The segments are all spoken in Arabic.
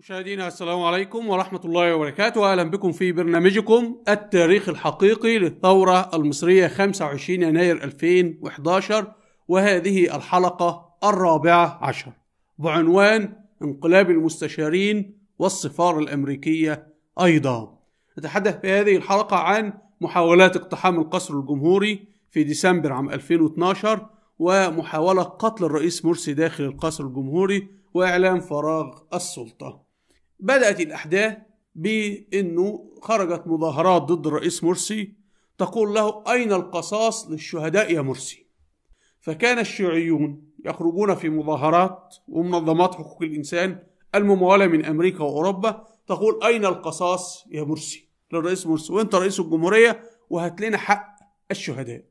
مشاهدينا السلام عليكم ورحمة الله وبركاته أهلا بكم في برنامجكم التاريخ الحقيقي للثورة المصرية 25 يناير 2011 وهذه الحلقة الرابعة عشر بعنوان انقلاب المستشارين والسفارة الأمريكية أيضا نتحدث في هذه الحلقة عن محاولات اقتحام القصر الجمهوري في ديسمبر عام 2012 ومحاولة قتل الرئيس مرسي داخل القصر الجمهوري وإعلان فراغ السلطة بدأت الأحداث بأنه خرجت مظاهرات ضد الرئيس مرسي تقول له أين القصاص للشهداء يا مرسي فكان الشيوعيون يخرجون في مظاهرات ومنظمات حقوق الإنسان الممولة من أمريكا وأوروبا تقول أين القصاص يا مرسي للرئيس مرسي وأنت رئيس الجمهورية وهات لنا حق الشهداء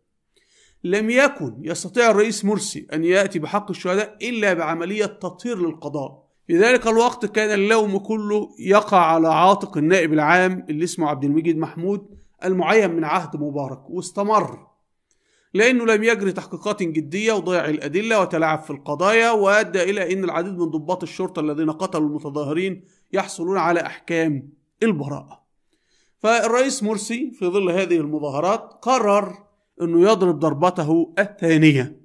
لم يكن يستطيع الرئيس مرسي أن يأتي بحق الشهداء إلا بعملية تطهير للقضاء في ذلك الوقت كان اللوم كله يقع على عاتق النائب العام اللي اسمه عبد المجيد محمود المعين من عهد مبارك واستمر لأنه لم يجري تحقيقات جدية وضيع الأدلة وتلاعب في القضايا وأدى إلى أن العديد من ضباط الشرطة الذين قتلوا المتظاهرين يحصلون على أحكام البراءة فالرئيس مرسي في ظل هذه المظاهرات قرر أنه يضرب ضربته الثانية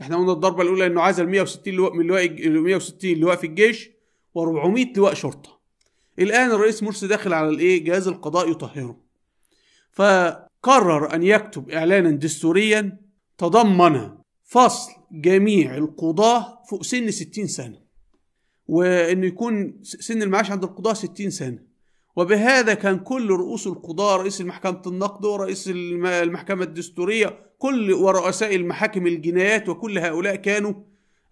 احنا قلنا الضربه الاولى انه عايز ال 160 لواء من لواء 160 لواء في الجيش و400 لواء شرطه الان الرئيس مرسي داخل على الايه جهاز القضاء يطهره فقرر ان يكتب اعلانا دستوريا تضمن فصل جميع القضاه فوق سن 60 سنه وانه يكون سن المعاش عند القضاه 60 سنه وبهذا كان كل رؤوس القضاه رئيس محكمه النقد ورئيس المحكمه الدستوريه كل ورؤساء المحاكم الجنايات وكل هؤلاء كانوا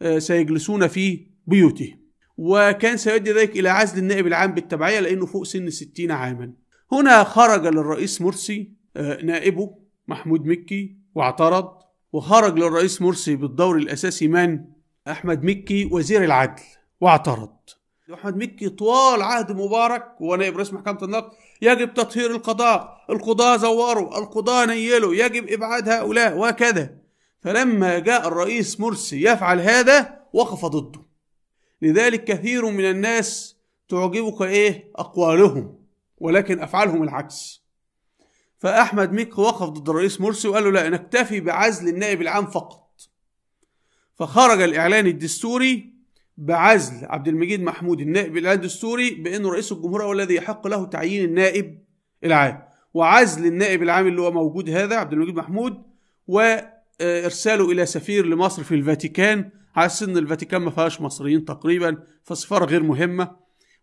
آه، سيجلسون في بيوتهم وكان سيؤدي ذلك إلى عزل النائب العام بالتبعية لأنه فوق سن الستين عاما هنا خرج للرئيس مرسي آه، نائبه محمود مكي واعترض وخرج للرئيس مرسي بالدور الأساسي من أحمد مكي وزير العدل واعترض أحمد مكي طوال عهد مبارك ونائب رئيس محكمة النقد يجب تطهير القضاء القضاء زوروا القضاء نيلوا يجب إبعاد هؤلاء وكذا فلما جاء الرئيس مرسي يفعل هذا وقف ضده لذلك كثير من الناس تعجبك إيه أقوالهم ولكن أفعالهم العكس فأحمد ميك وقف ضد الرئيس مرسي وقال له لا نكتفي بعزل النائب العام فقط فخرج الإعلان الدستوري بعزل عبد المجيد محمود النائب العام الدستوري بانه رئيس الجمهوريه هو الذي يحق له تعيين النائب العام وعزل النائب العام اللي هو موجود هذا عبد المجيد محمود وارساله الى سفير لمصر في الفاتيكان على اساس ان الفاتيكان ما فيهاش مصريين تقريبا فالسفاره غير مهمه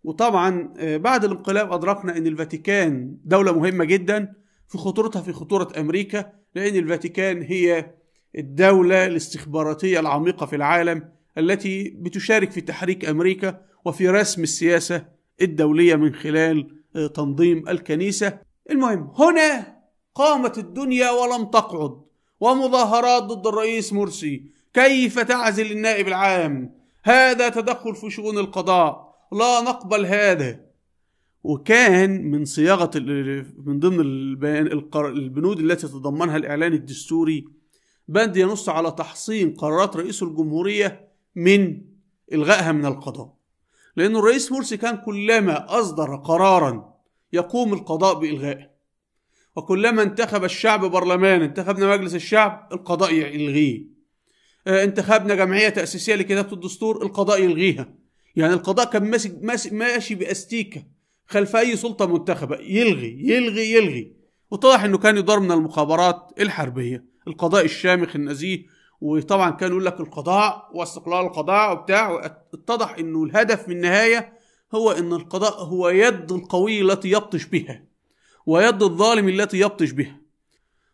وطبعا آه، بعد الانقلاب ادركنا ان الفاتيكان دوله مهمه جدا في خطورتها في خطوره امريكا لان الفاتيكان هي الدوله الاستخباراتيه العميقه في العالم التي بتشارك في تحريك امريكا وفي رسم السياسه الدوليه من خلال آه، تنظيم الكنيسه. المهم هنا قامت الدنيا ولم تقعد ومظاهرات ضد الرئيس مرسي، كيف تعزل النائب العام؟ هذا تدخل في شؤون القضاء، لا نقبل هذا. وكان من صياغه من ضمن البيان البنود التي تضمنها الاعلان الدستوري بند ينص على تحصين قرارات رئيس الجمهورية من إلغائها من القضاء لأن الرئيس مرسي كان كلما أصدر قرارا يقوم القضاء بإلغائه وكلما انتخب الشعب برلمان انتخبنا مجلس الشعب القضاء يلغيه آه، انتخبنا جمعية تأسيسية لكتابة الدستور القضاء يلغيها يعني القضاء كان ماسك ماشي بأستيكة خلف أي سلطة منتخبة يلغي يلغي يلغي وطلع أنه كان يدار من المخابرات الحربية القضاء الشامخ النزيه وطبعا كان يقول لك القضاء واستقلال القضاء وبتاع اتضح انه الهدف من النهايه هو ان القضاء هو يد القوي التي يبطش بها ويد الظالم التي يبطش بها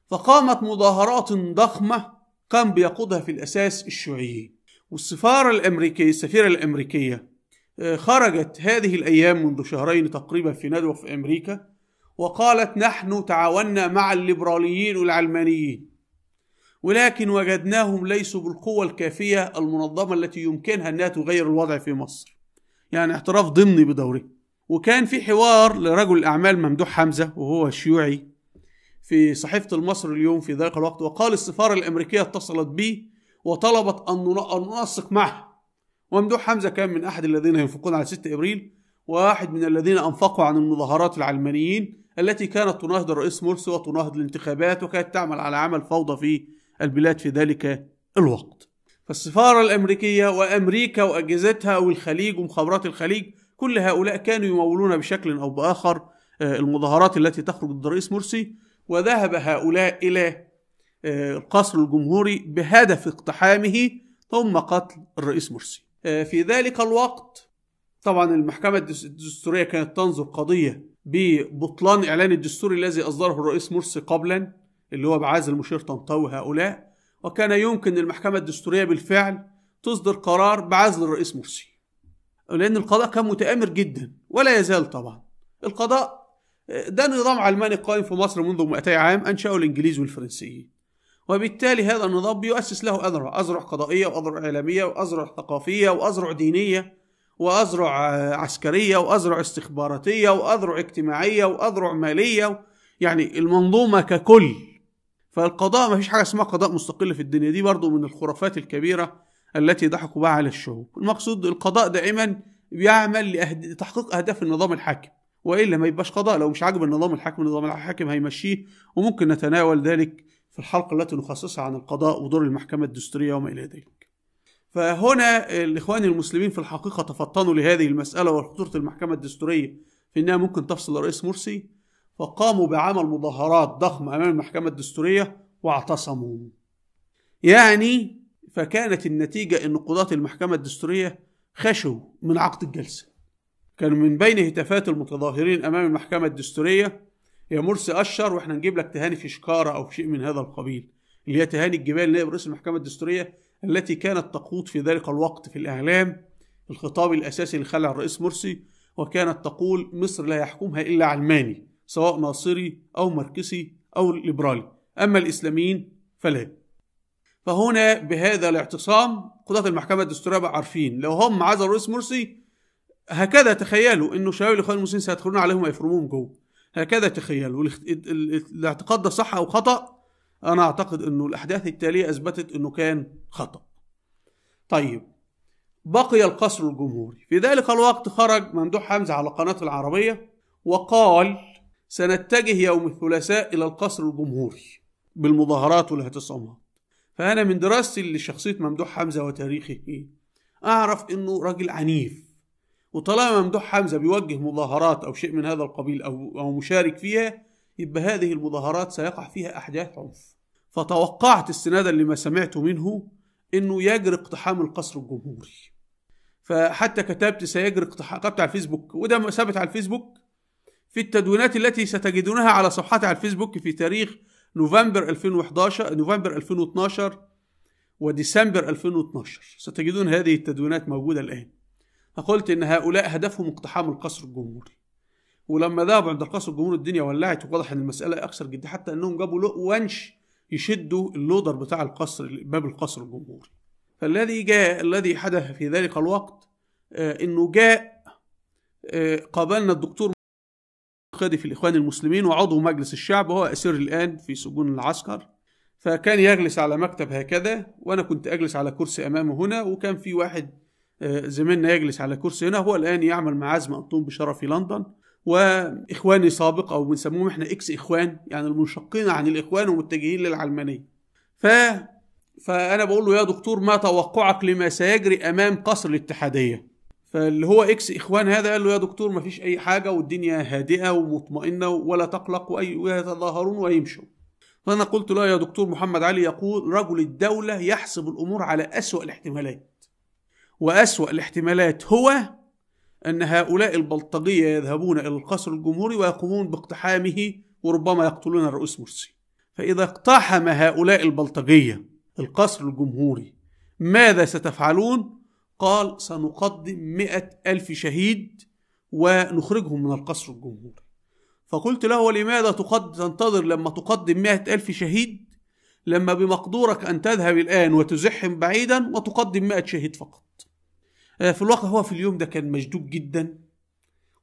فقامت مظاهرات ضخمه كان بيقودها في الاساس الشيوعيين والسفاره الامريكيه السفيره الامريكيه آه، خرجت هذه الايام منذ شهرين تقريبا في ندوه في امريكا وقالت نحن تعاوننا مع الليبراليين والعلمانيين ولكن وجدناهم ليسوا بالقوة الكافية المنظمة التي يمكنها أنها تغير الوضع في مصر يعني اعتراف ضمني بدوره وكان في حوار لرجل الأعمال ممدوح حمزة وهو شيوعي في صحيفة المصر اليوم في ذلك الوقت وقال السفارة الأمريكية اتصلت بي وطلبت أن ننسق معه وممدوح حمزة كان من أحد الذين ينفقون على 6 إبريل وواحد من الذين أنفقوا عن المظاهرات العلمانيين التي كانت تناهض الرئيس مرسي وتناهض الانتخابات وكانت تعمل على عمل فوضى في البلاد في ذلك الوقت فالسفارة الأمريكية وأمريكا وأجهزتها والخليج ومخابرات الخليج كل هؤلاء كانوا يمولون بشكل أو بآخر آه، المظاهرات التي تخرج ضد الرئيس مرسي وذهب هؤلاء إلى آه، القصر الجمهوري بهدف اقتحامه ثم قتل الرئيس مرسي آه، في ذلك الوقت طبعا المحكمة الدستورية كانت تنظر قضية ببطلان إعلان الدستور الذي أصدره الرئيس مرسي قبلا اللي هو بعزل المشير طنطاوي هؤلاء وكان يمكن للمحكمة الدستورية بالفعل تصدر قرار بعزل الرئيس مرسي لأن القضاء كان متآمر جدا ولا يزال طبعا القضاء ده نظام علماني قائم في مصر منذ 200 عام أنشأه الإنجليز والفرنسيين وبالتالي هذا النظام بيؤسس له أذرع أذرع قضائية وأذرع إعلامية وأذرع ثقافية وأذرع دينية وأذرع عسكرية وأذرع استخباراتية وأذرع اجتماعية وأذرع مالية يعني المنظومة ككل فالقضاء ما فيش حاجه اسمها قضاء مستقل في الدنيا دي برضو من الخرافات الكبيره التي ضحكوا بها على الشعوب المقصود القضاء دائما بيعمل لتحقيق اهداف النظام الحاكم والا ما يبقاش قضاء لو مش عاجب النظام الحاكم النظام الحاكم هيمشيه وممكن نتناول ذلك في الحلقه التي نخصصها عن القضاء ودور المحكمه الدستوريه وما الى ذلك فهنا الاخوان المسلمين في الحقيقه تفطنوا لهذه المساله وخطوره المحكمه الدستوريه في انها ممكن تفصل الرئيس مرسي فقاموا بعمل مظاهرات ضخمة أمام المحكمة الدستورية واعتصموا يعني فكانت النتيجة أن قضاة المحكمة الدستورية خشوا من عقد الجلسة كان من بين هتافات المتظاهرين أمام المحكمة الدستورية يا مرسي أشر وإحنا نجيب لك تهاني في شكارة أو شيء من هذا القبيل اللي هي تهاني الجبال نائب رئيس المحكمة الدستورية التي كانت تقود في ذلك الوقت في الإعلام الخطاب الأساسي لخلع الرئيس مرسي وكانت تقول مصر لا يحكمها إلا علماني سواء ناصري أو ماركسي أو ليبرالي أما الإسلاميين فلا فهنا بهذا الاعتصام قضاة المحكمة الدستورية عارفين لو هم عزلوا الرئيس مرسي هكذا تخيلوا انه شباب الاخوان المسلمين سيدخلون عليهم ويفرموهم جوه هكذا تخيلوا الاعتقاد ده صح او خطا انا اعتقد انه الاحداث التاليه اثبتت انه كان خطا طيب بقي القصر الجمهوري في ذلك الوقت خرج ممدوح حمزه على قناه العربيه وقال سنتجه يوم الثلاثاء إلى القصر الجمهوري بالمظاهرات والاعتصامات فأنا من دراستي لشخصية ممدوح حمزة وتاريخه أعرف إنه راجل عنيف وطالما ممدوح حمزة بيوجه مظاهرات أو شيء من هذا القبيل أو, أو مشارك فيها يبقى هذه المظاهرات سيقع فيها أحداث عنف فتوقعت استنادا لما سمعت منه إنه يجري اقتحام القصر الجمهوري فحتى كتبت سيجري اقتحام كتبت على الفيسبوك وده ثابت على الفيسبوك في التدوينات التي ستجدونها على صفحتي على الفيسبوك في تاريخ نوفمبر 2011 نوفمبر 2012 وديسمبر 2012 ستجدون هذه التدوينات موجودة الآن فقلت إن هؤلاء هدفهم اقتحام القصر الجمهوري ولما ذهبوا عند القصر الجمهوري الدنيا ولعت وواضح إن المسألة أكثر جدية حتى إنهم جابوا لؤ ونش يشدوا اللودر بتاع القصر باب القصر الجمهوري فالذي جاء الذي حدث في ذلك الوقت آه إنه جاء آه قابلنا الدكتور الاعتقادي في الإخوان المسلمين وعضو مجلس الشعب وهو أسير الآن في سجون العسكر فكان يجلس على مكتب هكذا وأنا كنت أجلس على كرسي أمامه هنا وكان في واحد آه، زميلنا يجلس على كرسي هنا هو الآن يعمل مع عزم أنطون بشرف في لندن وإخواني سابق أو بنسموهم إحنا إكس إخوان يعني المنشقين عن الإخوان ومتجهين للعلمانية ف... فأنا بقول له يا دكتور ما توقعك لما سيجري أمام قصر الاتحادية فاللي هو اكس اخوان هذا قال له يا دكتور ما فيش اي حاجه والدنيا هادئه ومطمئنه ولا تقلق واي ويتظاهرون ويمشوا فانا قلت له يا دكتور محمد علي يقول رجل الدوله يحسب الامور على اسوا الاحتمالات واسوا الاحتمالات هو ان هؤلاء البلطجيه يذهبون الى القصر الجمهوري ويقومون باقتحامه وربما يقتلون الرئيس مرسي فاذا اقتحم هؤلاء البلطجيه القصر الجمهوري ماذا ستفعلون قال سنقدم مئة ألف شهيد ونخرجهم من القصر الجمهوري فقلت له ولماذا تقد تنتظر لما تقدم مئة ألف شهيد لما بمقدورك أن تذهب الآن وتزحم بعيدا وتقدم مئة شهيد فقط آه، في الواقع هو في اليوم ده كان مشدود جدا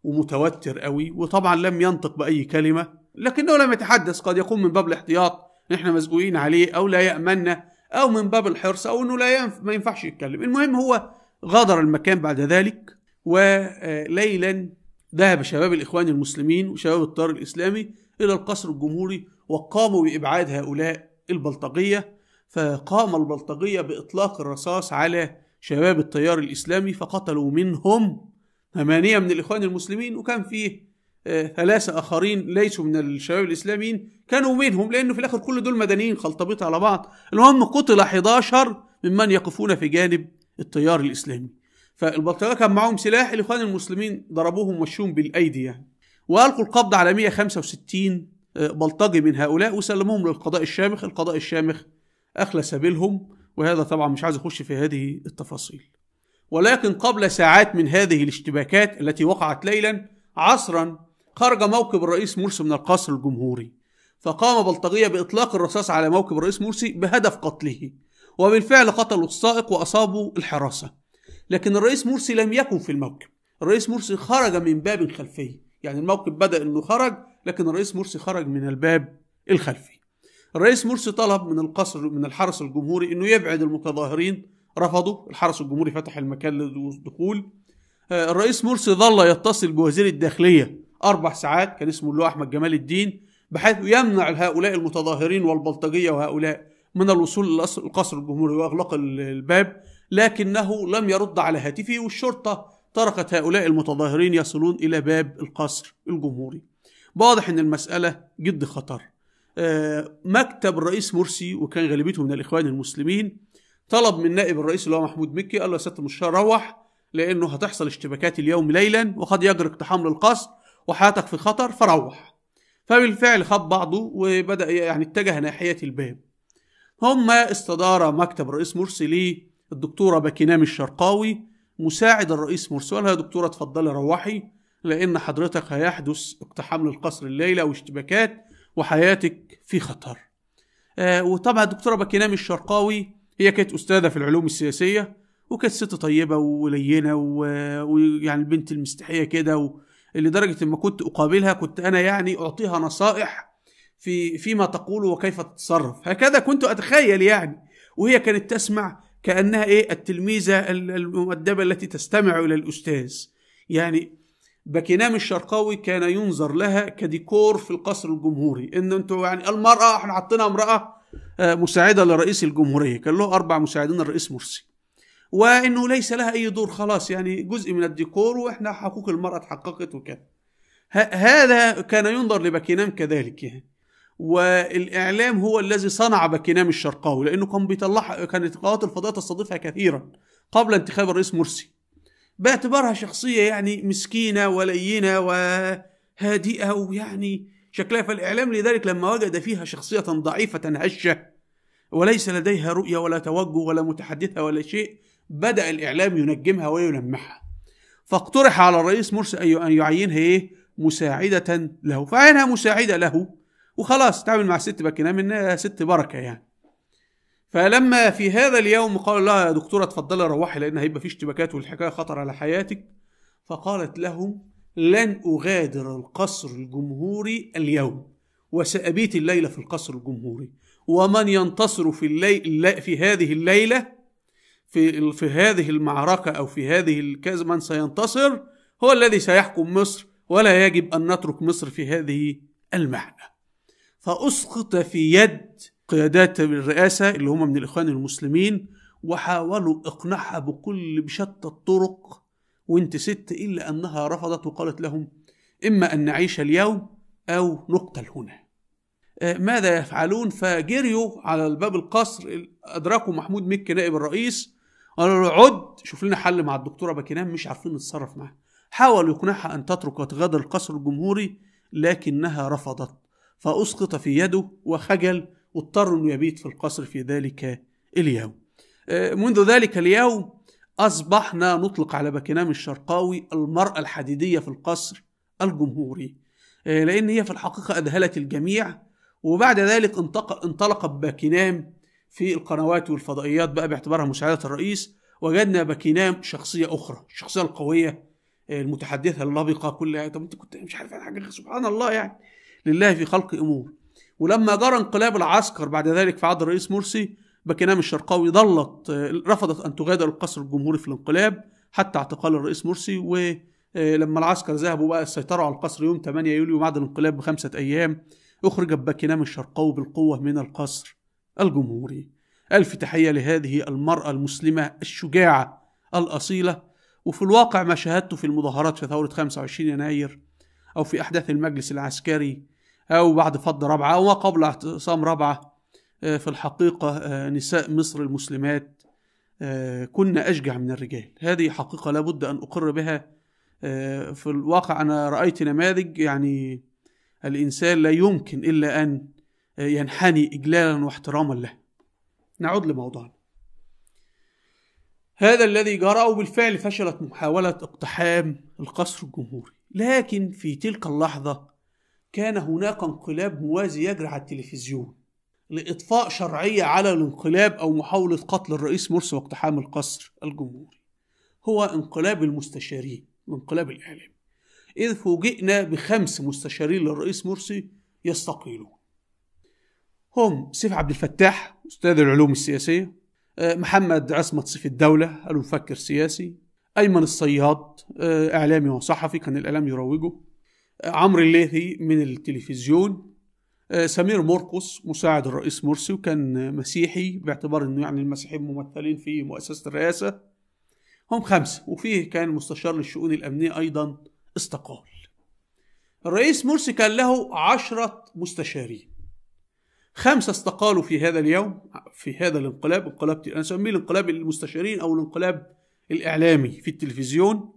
ومتوتر قوي وطبعا لم ينطق بأي كلمة لكنه لم يتحدث قد يكون من باب الاحتياط نحن مسجونين عليه او لا يأمنا او من باب الحرص او انه لا ينف... ما ينفعش يتكلم المهم هو غادر المكان بعد ذلك وليلا ذهب شباب الإخوان المسلمين وشباب التيار الإسلامي إلى القصر الجمهوري وقاموا بإبعاد هؤلاء البلطجية فقام البلطجية بإطلاق الرصاص على شباب التيار الإسلامي فقتلوا منهم ثمانية من الإخوان المسلمين وكان فيه آه، ثلاثة آخرين ليسوا من الشباب الإسلاميين كانوا منهم لأنه في الآخر كل دول مدنيين خلطبيط على بعض المهم قتل 11 ممن يقفون في جانب التيار الاسلامي فالبطريرك كان معاهم سلاح الاخوان المسلمين ضربوهم ومشوهم بالايدي يعني والقوا القبض على 165 آه، بلطجي من هؤلاء وسلموهم للقضاء الشامخ القضاء الشامخ اخلى سبيلهم وهذا طبعا مش عايز اخش في هذه التفاصيل ولكن قبل ساعات من هذه الاشتباكات التي وقعت ليلا عصرا خرج موكب الرئيس مرسي من القصر الجمهوري فقام بلطجية بإطلاق الرصاص على موكب الرئيس مرسي بهدف قتله وبالفعل قتلوا السائق وأصابوا الحراسة لكن الرئيس مرسي لم يكن في الموكب الرئيس مرسي خرج من باب خلفي يعني الموكب بدأ أنه خرج لكن الرئيس مرسي خرج من الباب الخلفي الرئيس مرسي طلب من القصر من الحرس الجمهوري أنه يبعد المتظاهرين رفضوا الحرس الجمهوري فتح المكان للدخول آه، الرئيس مرسي ظل يتصل بوزير الداخلية أربع ساعات كان اسمه اللي هو أحمد جمال الدين بحيث يمنع هؤلاء المتظاهرين والبلطجية وهؤلاء من الوصول القصر الجمهوري واغلق الباب لكنه لم يرد على هاتفه والشرطه تركت هؤلاء المتظاهرين يصلون الى باب القصر الجمهوري. واضح ان المساله جد خطر. آه، مكتب الرئيس مرسي وكان غالبيته من الاخوان المسلمين طلب من نائب الرئيس اللي هو محمود مكي قال له يا سياده المستشار روح لانه هتحصل اشتباكات اليوم ليلا وقد يجري اقتحام للقصر وحياتك في خطر فروح. فبالفعل خاب بعضه وبدا يعني اتجه ناحيه الباب. هم استدار مكتب الرئيس مرسي للدكتورة الدكتوره باكينام الشرقاوي مساعد الرئيس مرسي لها يا دكتوره اتفضلي روحي لان حضرتك هيحدث اقتحام للقصر الليله واشتباكات وحياتك في خطر آه وطبعا الدكتوره باكينام الشرقاوي هي كانت استاذه في العلوم السياسيه وكانت ست طيبه ولينه ويعني البنت المستحيه كده لدرجه اما كنت اقابلها كنت انا يعني اعطيها نصائح في فيما تقوله وكيف تتصرف هكذا كنت أتخيل يعني وهي كانت تسمع كأنها إيه التلميذة المؤدبة التي تستمع إلى الأستاذ يعني باكينام الشرقاوي كان ينظر لها كديكور في القصر الجمهوري ان انتوا يعني المراه احنا حطينا امراه آه، مساعده لرئيس الجمهوريه كان له اربع مساعدين الرئيس مرسي وانه ليس لها اي دور خلاص يعني جزء من الديكور واحنا حقوق المراه اتحققت وكذا هذا كان ينظر لباكينام كذلك يعني والاعلام هو الذي صنع باكينام الشرقاوي لانه كان بيطلع كانت القوات الفضائيه تستضيفها كثيرا قبل انتخاب الرئيس مرسي باعتبارها شخصيه يعني مسكينه ولينه وهادئه ويعني شكلها فالاعلام لذلك لما وجد فيها شخصيه ضعيفه هشه وليس لديها رؤيه ولا توجه ولا متحدثه ولا شيء بدا الاعلام ينجمها ويلمحها فاقترح على الرئيس مرسي ان يعينها ايه مساعده له فعينها مساعده له وخلاص تعمل مع الست باكنام انها ست بركه يعني فلما في هذا اليوم قال لها يا دكتوره اتفضلي روحي لان هيبقى في اشتباكات والحكايه خطر على حياتك فقالت لهم لن اغادر القصر الجمهوري اليوم وسابيت الليله في القصر الجمهوري ومن ينتصر في الليل في هذه الليله في في هذه المعركه او في هذه الكذا من سينتصر هو الذي سيحكم مصر ولا يجب ان نترك مصر في هذه المعنى فأسقط في يد قيادات الرئاسة اللي هم من الإخوان المسلمين وحاولوا إقناعها بكل بشتى الطرق وانت ست إلا أنها رفضت وقالت لهم إما أن نعيش اليوم أو نقتل هنا آه، ماذا يفعلون فجريوا على الباب القصر أدركوا محمود مكي نائب الرئيس قالوا له عد شوف لنا حل مع الدكتورة باكينان مش عارفين نتصرف معاها حاولوا يقنعها أن تترك وتغادر القصر الجمهوري لكنها رفضت فأسقط في يده وخجل واضطر أنه يبيت في القصر في ذلك اليوم آه، منذ ذلك اليوم أصبحنا نطلق على باكينام الشرقاوي المرأة الحديدية في القصر الجمهوري آه، لأن هي في الحقيقة أذهلت الجميع وبعد ذلك انطلق, باكينام في القنوات والفضائيات بقى باعتبارها مساعدة الرئيس وجدنا باكينام شخصية أخرى الشخصية القوية آه، المتحدثة اللبقة كلها طب أنت كنت مش عارف حاجة سبحان الله يعني لله في خلق امور ولما جرى انقلاب العسكر بعد ذلك في عهد الرئيس مرسي بكنام الشرقاوي ظلت رفضت ان تغادر القصر الجمهوري في الانقلاب حتى اعتقال الرئيس مرسي ولما آه، العسكر ذهبوا بقى السيطره على القصر يوم 8 يوليو بعد الانقلاب بخمسه ايام اخرج باكينام الشرقاوي بالقوه من القصر الجمهوري الف تحيه لهذه المراه المسلمه الشجاعه الاصيله وفي الواقع ما شاهدته في المظاهرات في ثوره 25 يناير او في احداث المجلس العسكري أو بعد فض ربعة أو ما قبل اعتصام ربعة آه، في الحقيقة آه، نساء مصر المسلمات آه، كن أشجع من الرجال هذه حقيقة لابد أن أقر بها في الواقع أنا رأيت نماذج يعني الإنسان لا يمكن إلا أن ينحني إجلالا واحتراما له نعود لموضوعنا هذا الذي جرى وبالفعل فشلت محاولة اقتحام القصر الجمهوري لكن في تلك اللحظة كان هناك انقلاب موازي يجري على التلفزيون لإطفاء شرعية على الانقلاب أو محاولة قتل الرئيس مرسي واقتحام القصر الجمهوري هو انقلاب المستشارين الانقلاب الإعلامي إذ فوجئنا بخمس مستشارين للرئيس مرسي يستقيلون هم سيف عبد الفتاح أستاذ العلوم السياسية آه، محمد عصمت سيف الدولة المفكر السياسي أيمن الصياد آه، إعلامي وصحفي كان الإعلام يروجه عمرو الليثي من التلفزيون آه، سمير مرقص مساعد الرئيس مرسي وكان مسيحي باعتبار انه يعني المسيحيين ممثلين في مؤسسة الرئاسة هم خمسة وفيه كان مستشار للشؤون الأمنية أيضا استقال الرئيس مرسي كان له عشرة مستشارين خمسة استقالوا في هذا اليوم في هذا الانقلاب انقلاب أنا أسميه الانقلاب المستشارين أو الانقلاب الإعلامي في التلفزيون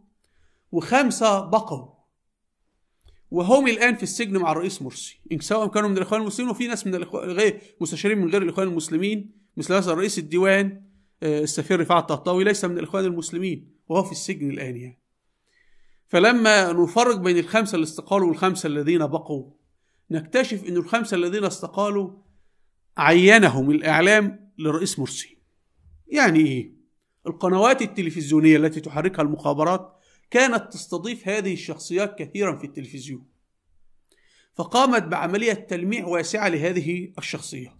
وخمسة بقوا وهم الان في السجن مع الرئيس مرسي سواء كانوا من الاخوان المسلمين وفي ناس من غير مستشارين من غير الاخوان المسلمين مثل هذا الرئيس الديوان آه، السفير رفاعة الطهطاوي ليس من الاخوان المسلمين وهو في السجن الان يعني فلما نفرق بين الخمسه اللي استقالوا والخمسه الذين بقوا نكتشف ان الخمسه الذين استقالوا عينهم الاعلام للرئيس مرسي يعني ايه القنوات التلفزيونيه التي تحركها المخابرات كانت تستضيف هذه الشخصيات كثيرا في التلفزيون فقامت بعملية تلميع واسعة لهذه الشخصيات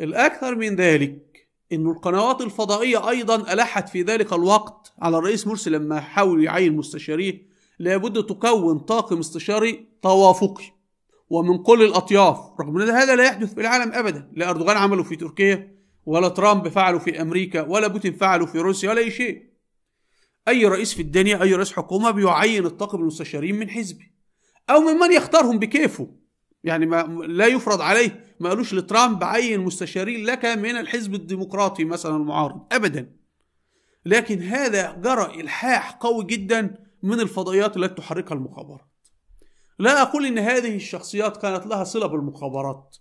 الأكثر من ذلك أن القنوات الفضائية أيضا ألحت في ذلك الوقت على الرئيس مرسي لما حاول يعين مستشاريه لابد تكون طاقم استشاري توافقي ومن كل الأطياف رغم أن هذا لا يحدث في العالم أبدا لا أردوغان عمله في تركيا ولا ترامب فعله في أمريكا ولا بوتين فعله في روسيا ولا أي شيء اي رئيس في الدنيا اي رئيس حكومه بيعين الطاقم المستشارين من حزبه او من من يختارهم بكيفه يعني ما لا يفرض عليه ما قالوش لترامب عين مستشارين لك من الحزب الديمقراطي مثلا المعارض ابدا لكن هذا جرى الحاح قوي جدا من الفضائيات التي تحركها المخابرات لا اقول ان هذه الشخصيات كانت لها صله بالمخابرات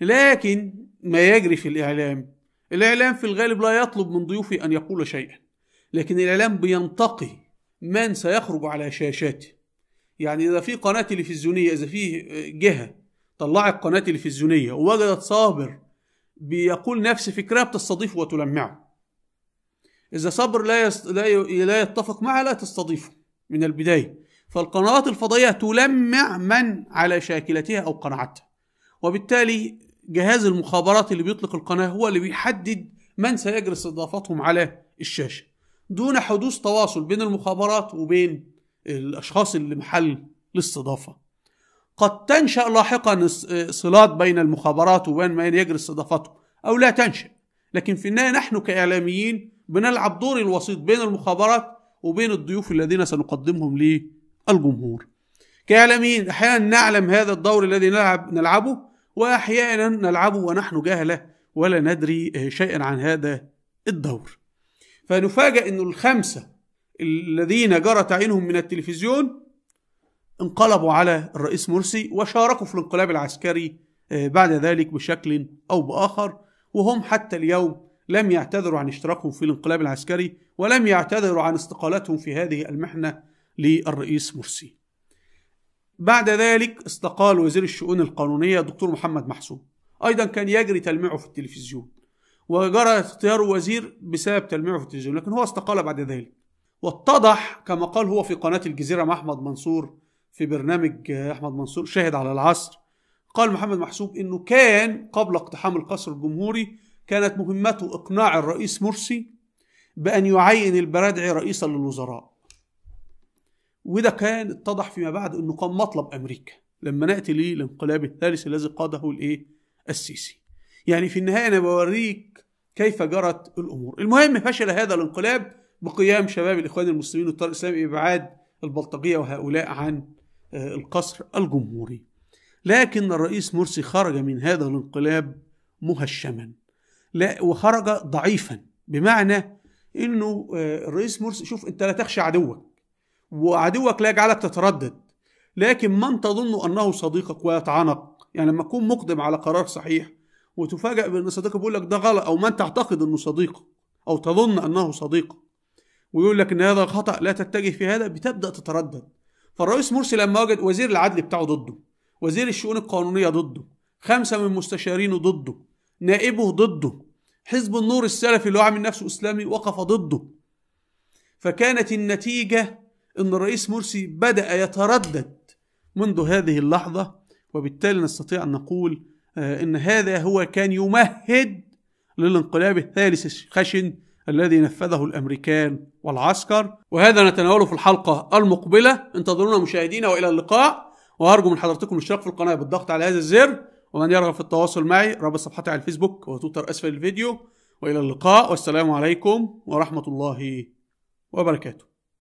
لكن ما يجري في الاعلام الاعلام في الغالب لا يطلب من ضيوفه ان يقول شيئا لكن الإعلام بينتقي من سيخرج على شاشاته يعني إذا في قناة تلفزيونية إذا في جهة طلعت قناة تلفزيونية ووجدت صابر بيقول نفس فكرها بتستضيفه وتلمعه إذا صابر لا, يست... لا, ي... لا يتفق معها لا تستضيفه من البداية فالقنوات الفضائية تلمع من على شاكلتها أو قناعتها وبالتالي جهاز المخابرات اللي بيطلق القناة هو اللي بيحدد من سيجري استضافتهم على الشاشة دون حدوث تواصل بين المخابرات وبين الأشخاص اللي محل الاستضافة قد تنشأ لاحقا صلات بين المخابرات وبين من يجري استضافته أو لا تنشأ لكن في النهاية نحن كإعلاميين بنلعب دور الوسيط بين المخابرات وبين الضيوف الذين سنقدمهم للجمهور كإعلاميين أحيانا نعلم هذا الدور الذي نلعب نلعبه وأحيانا نلعبه ونحن جهلة ولا ندري شيئا عن هذا الدور فنفاجئ أنه الخمسة الذين جرت عينهم من التلفزيون انقلبوا على الرئيس مرسي وشاركوا في الانقلاب العسكري آه، بعد ذلك بشكل أو بآخر وهم حتى اليوم لم يعتذروا عن اشتراكهم في الانقلاب العسكري ولم يعتذروا عن استقالتهم في هذه المحنة للرئيس مرسي بعد ذلك استقال وزير الشؤون القانونية دكتور محمد محسوب أيضا كان يجري تلميعه في التلفزيون وجرى اختياره وزير بسبب تلميعه في التلفزيون لكن هو استقال بعد ذلك واتضح كما قال هو في قناة الجزيرة مع أحمد منصور في برنامج أحمد منصور شاهد على العصر قال محمد محسوب أنه كان قبل اقتحام القصر الجمهوري كانت مهمته إقناع الرئيس مرسي بأن يعين البرادعي رئيسا للوزراء وده كان اتضح فيما بعد أنه كان مطلب أمريكا لما نأتي للانقلاب الثالث الذي قاده الإيه؟ السيسي يعني في النهاية أنا بوريك كيف جرت الأمور المهم فشل هذا الانقلاب بقيام شباب الإخوان المسلمين والطار الإسلامي إبعاد البلطجية وهؤلاء عن آه، القصر الجمهوري لكن الرئيس مرسي خرج من هذا الانقلاب مهشما لا وخرج ضعيفا بمعنى انه آه، الرئيس مرسي شوف انت لا تخشى عدوك وعدوك لا يجعلك تتردد لكن من تظن انه صديقك ويتعانق يعني لما تكون مقدم على قرار صحيح وتفاجئ بان صديقك بيقول لك ده غلط او من تعتقد انه صديق او تظن انه صديق ويقول لك ان هذا خطا لا تتجه في هذا بتبدا تتردد فالرئيس مرسي لما وجد وزير العدل بتاعه ضده وزير الشؤون القانونيه ضده خمسه من مستشارينه ضده نائبه ضده حزب النور السلفي اللي هو عامل نفسه اسلامي وقف ضده فكانت النتيجه ان الرئيس مرسي بدا يتردد منذ هذه اللحظه وبالتالي نستطيع ان نقول آه، ان هذا هو كان يمهد للانقلاب الثالث الخشن الذي نفذه الامريكان والعسكر وهذا نتناوله في الحلقه المقبله انتظرونا مشاهدينا والى اللقاء وارجو من حضرتكم الاشتراك في القناه بالضغط على هذا الزر ومن يرغب في التواصل معي رابط صفحتي على الفيسبوك وتويتر اسفل الفيديو والى اللقاء والسلام عليكم ورحمه الله وبركاته